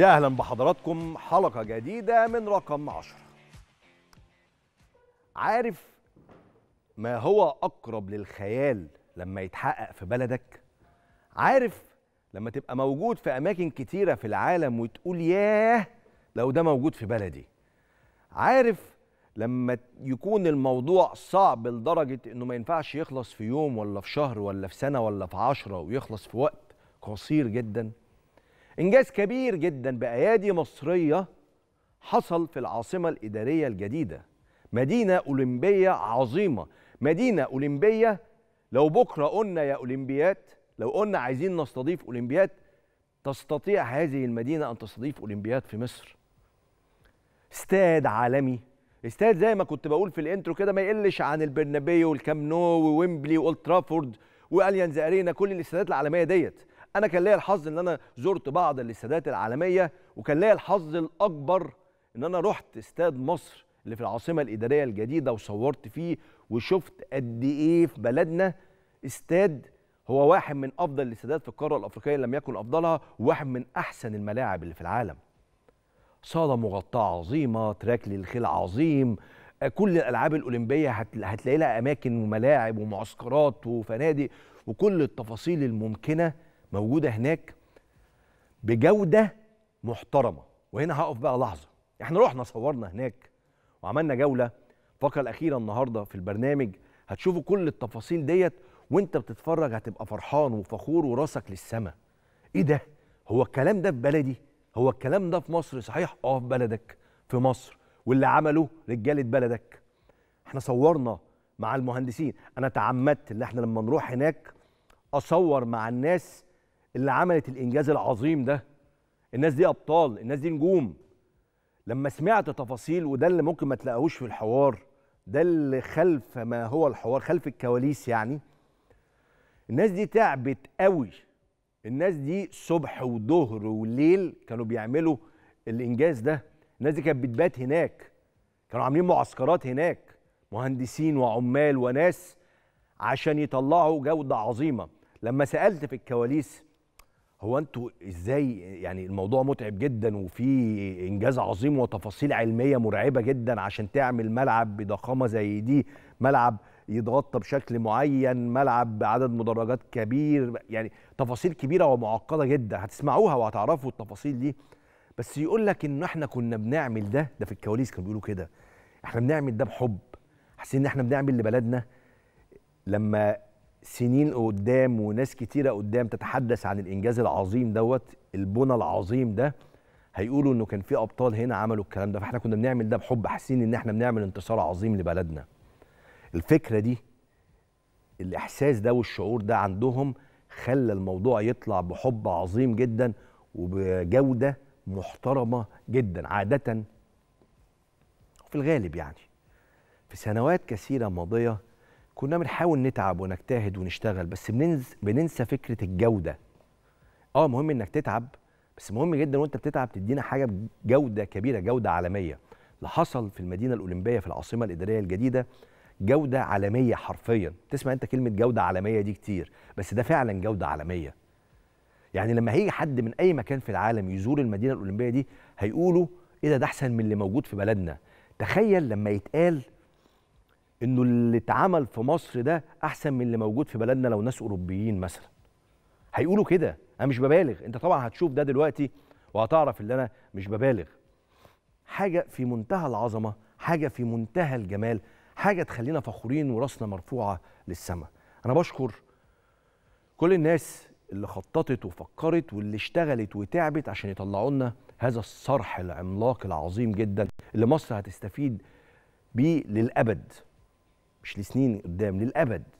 يا أهلا بحضراتكم حلقة جديدة من رقم 10 عارف ما هو أقرب للخيال لما يتحقق في بلدك؟ عارف لما تبقى موجود في أماكن كتيرة في العالم وتقول ياه لو ده موجود في بلدي عارف لما يكون الموضوع صعب لدرجة إنه ما ينفعش يخلص في يوم ولا في شهر ولا في سنة ولا في عشرة ويخلص في وقت قصير جدا إنجاز كبير جدا بأيادي مصرية حصل في العاصمة الإدارية الجديدة مدينة أولمبية عظيمة مدينة أولمبية لو بكرة قلنا يا أولمبيات لو قلنا عايزين نستضيف أولمبيات تستطيع هذه المدينة أن تستضيف أولمبيات في مصر استاد عالمي استاد زي ما كنت بقول في الانترو كده ما يقلش عن البرنابيو والكامنو وويمبلي والترافورد واليانز ارينا كل الاستادات العالميه ديت انا كان ليا الحظ ان انا زرت بعض الاستادات العالميه وكان ليا الحظ الاكبر ان انا رحت استاد مصر اللي في العاصمه الاداريه الجديده وصورت فيه وشفت قد ايه في بلدنا استاد هو واحد من افضل الاستادات في القاره الافريقيه لم يكن افضلها وواحد من احسن الملاعب اللي في العالم صاله مغطاه عظيمه تراك للخيل عظيم كل الالعاب الاولمبيه هتلاقي لها اماكن وملاعب ومعسكرات وفنادق وكل التفاصيل الممكنه موجوده هناك بجوده محترمه وهنا هقف بقى لحظه احنا رحنا صورنا هناك وعملنا جوله الفقره الاخيره النهارده في البرنامج هتشوفوا كل التفاصيل ديت وانت بتتفرج هتبقى فرحان وفخور وراسك للسما ايه ده هو الكلام ده في بلدي هو الكلام ده في مصر صحيح اه في بلدك في مصر واللي عمله رجاله بلدك احنا صورنا مع المهندسين انا تعمدت ان احنا لما نروح هناك اصور مع الناس اللي عملت الانجاز العظيم ده الناس دي ابطال الناس دي نجوم لما سمعت تفاصيل وده اللي ممكن ما تلاقوش في الحوار ده اللي خلف ما هو الحوار خلف الكواليس يعني الناس دي تعبت قوي الناس دي صبح وظهر وليل كانوا بيعملوا الانجاز ده الناس دي كانت بتبات هناك كانوا عاملين معسكرات هناك مهندسين وعمال وناس عشان يطلعوا جوده عظيمه لما سالت في الكواليس هو انتوا ازاي يعني الموضوع متعب جدا وفي انجاز عظيم وتفاصيل علميه مرعبه جدا عشان تعمل ملعب بضخامه زي دي ملعب يتغطى بشكل معين ملعب بعدد مدرجات كبير يعني تفاصيل كبيره ومعقده جدا هتسمعوها وهتعرفوا التفاصيل دي بس يقول لك ان احنا كنا بنعمل ده ده في الكواليس كانوا بيقولوا كده احنا بنعمل ده بحب حاسين ان احنا بنعمل لبلدنا لما سنين قدام وناس كتيرة قدام تتحدث عن الإنجاز العظيم دوت البنى العظيم ده هيقولوا إنه كان في أبطال هنا عملوا الكلام ده فإحنا كنا بنعمل ده بحب حاسين إن إحنا بنعمل انتصار عظيم لبلدنا الفكرة دي الإحساس ده والشعور ده عندهم خلى الموضوع يطلع بحب عظيم جدا وبجودة محترمة جدا عادة في الغالب يعني في سنوات كثيرة ماضية كنا بنحاول نتعب ونجتهد ونشتغل بس بننز... بننسى فكره الجوده اه مهم انك تتعب بس مهم جدا وانت بتتعب تدينا حاجه بجوده كبيره جوده عالميه اللي حصل في المدينه الاولمبيه في العاصمه الاداريه الجديده جوده عالميه حرفيا تسمع انت كلمه جوده عالميه دي كتير بس ده فعلا جوده عالميه يعني لما هيجي حد من اي مكان في العالم يزور المدينه الاولمبيه دي هيقولوا ايه ده ده احسن من اللي موجود في بلدنا تخيل لما يتقال انه اللي اتعمل في مصر ده احسن من اللي موجود في بلدنا لو ناس اوروبيين مثلا هيقولوا كده انا مش ببالغ انت طبعا هتشوف ده دلوقتي وهتعرف ان انا مش ببالغ حاجه في منتهى العظمه حاجه في منتهى الجمال حاجه تخلينا فخورين وراسنا مرفوعه للسماء انا بشكر كل الناس اللي خططت وفكرت واللي اشتغلت وتعبت عشان يطلعوا لنا هذا الصرح العملاق العظيم جدا اللي مصر هتستفيد بيه للابد مش لسنين قدام للابد